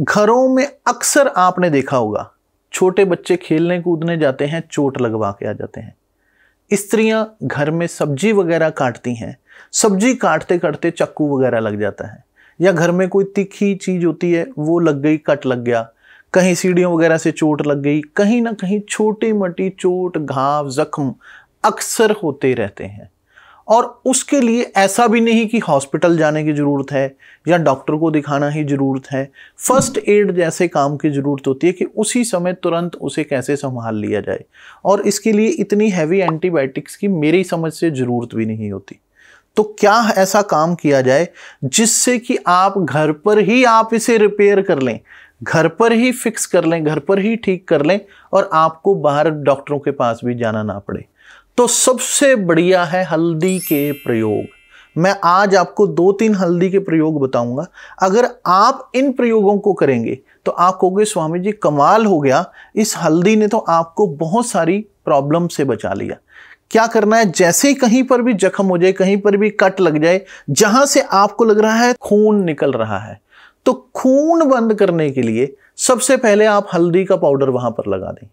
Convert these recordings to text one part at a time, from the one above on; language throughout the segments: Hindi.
घरों में अक्सर आपने देखा होगा छोटे बच्चे खेलने कूदने जाते हैं चोट लगवा के आ जाते हैं स्त्रियां घर में सब्जी वगैरह काटती हैं सब्जी काटते काटते चक्कू वगैरह लग जाता है या घर में कोई तीखी चीज़ होती है वो लग गई कट लग गया कहीं सीढ़ियों वगैरह से चोट लग गई कहीं ना कहीं छोटी मोटी चोट घाव जख्म अक्सर होते रहते हैं और उसके लिए ऐसा भी नहीं कि हॉस्पिटल जाने की ज़रूरत है या डॉक्टर को दिखाना ही ज़रूरत है फर्स्ट एड जैसे काम की ज़रूरत होती है कि उसी समय तुरंत उसे कैसे संभाल लिया जाए और इसके लिए इतनी हैवी एंटीबायोटिक्स की मेरी समझ से ज़रूरत भी नहीं होती तो क्या ऐसा काम किया जाए जिससे कि आप घर पर ही आप इसे रिपेयर कर लें घर पर ही फिक्स कर लें घर पर ही ठीक कर लें और आपको बाहर डॉक्टरों के पास भी जाना ना पड़े तो सबसे बढ़िया है हल्दी के प्रयोग मैं आज आपको दो तीन हल्दी के प्रयोग बताऊंगा अगर आप इन प्रयोगों को करेंगे तो आप कहोगे स्वामी जी कमाल हो गया इस हल्दी ने तो आपको बहुत सारी प्रॉब्लम से बचा लिया क्या करना है जैसे ही कहीं पर भी जख्म हो जाए कहीं पर भी कट लग जाए जहां से आपको लग रहा है खून निकल रहा है तो खून बंद करने के लिए सबसे पहले आप हल्दी का पाउडर वहां पर लगा दें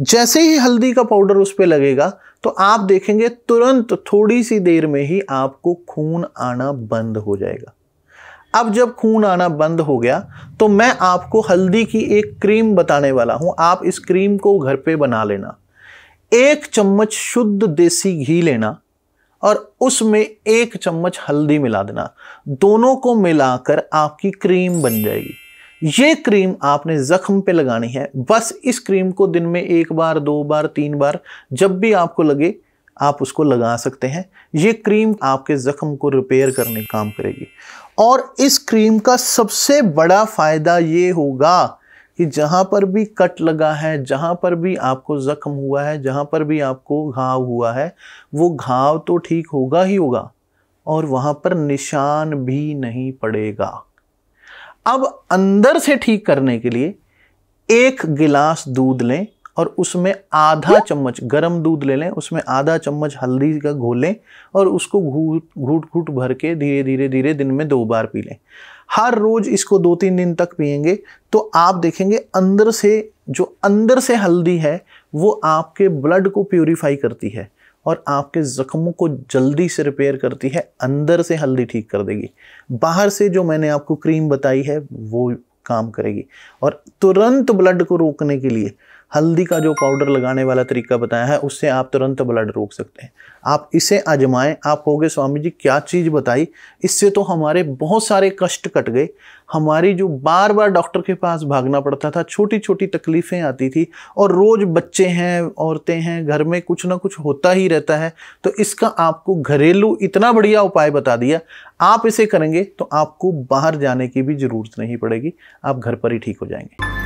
जैसे ही हल्दी का पाउडर उस पर लगेगा तो आप देखेंगे तुरंत थोड़ी सी देर में ही आपको खून आना बंद हो जाएगा अब जब खून आना बंद हो गया तो मैं आपको हल्दी की एक क्रीम बताने वाला हूं आप इस क्रीम को घर पे बना लेना एक चम्मच शुद्ध देसी घी लेना और उसमें एक चम्मच हल्दी मिला देना दोनों को मिलाकर आपकी क्रीम बन जाएगी ये क्रीम आपने ज़ख्म पे लगानी है बस इस क्रीम को दिन में एक बार दो बार तीन बार जब भी आपको लगे आप उसको लगा सकते हैं ये क्रीम आपके ज़ख्म को रिपेयर करने का काम करेगी और इस क्रीम का सबसे बड़ा फ़ायदा ये होगा कि जहां पर भी कट लगा है जहां पर भी आपको ज़ख्म हुआ है जहां पर भी आपको घाव हुआ है वो घाव तो ठीक होगा ही होगा और वहां पर निशान भी नहीं पड़ेगा अब अंदर से ठीक करने के लिए एक गिलास दूध लें और उसमें आधा चम्मच गरम दूध ले लें उसमें आधा चम्मच हल्दी का घोलें और उसको घूट घूट घूट भर के धीरे धीरे धीरे दिन में दो बार पी लें हर रोज़ इसको दो तीन दिन तक पियेंगे तो आप देखेंगे अंदर से जो अंदर से हल्दी है वो आपके ब्लड को प्योरीफाई करती है और आपके ज़ख्मों को जल्दी से रिपेयर करती है अंदर से हल्दी ठीक कर देगी बाहर से जो मैंने आपको क्रीम बताई है वो काम करेगी और तुरंत ब्लड को रोकने के लिए हल्दी का जो पाउडर लगाने वाला तरीका बताया है उससे आप तुरंत ब्लड रोक सकते हैं आप इसे आजमाएं आप होगे स्वामी जी क्या चीज़ बताई इससे तो हमारे बहुत सारे कष्ट कट गए हमारी जो बार बार डॉक्टर के पास भागना पड़ता था छोटी छोटी तकलीफ़ें आती थी और रोज़ बच्चे हैं औरतें हैं घर में कुछ ना कुछ होता ही रहता है तो इसका आपको घरेलू इतना बढ़िया उपाय बता दिया आप इसे करेंगे तो आपको बाहर जाने की भी ज़रूरत नहीं पड़ेगी आप घर पर ही ठीक हो जाएंगे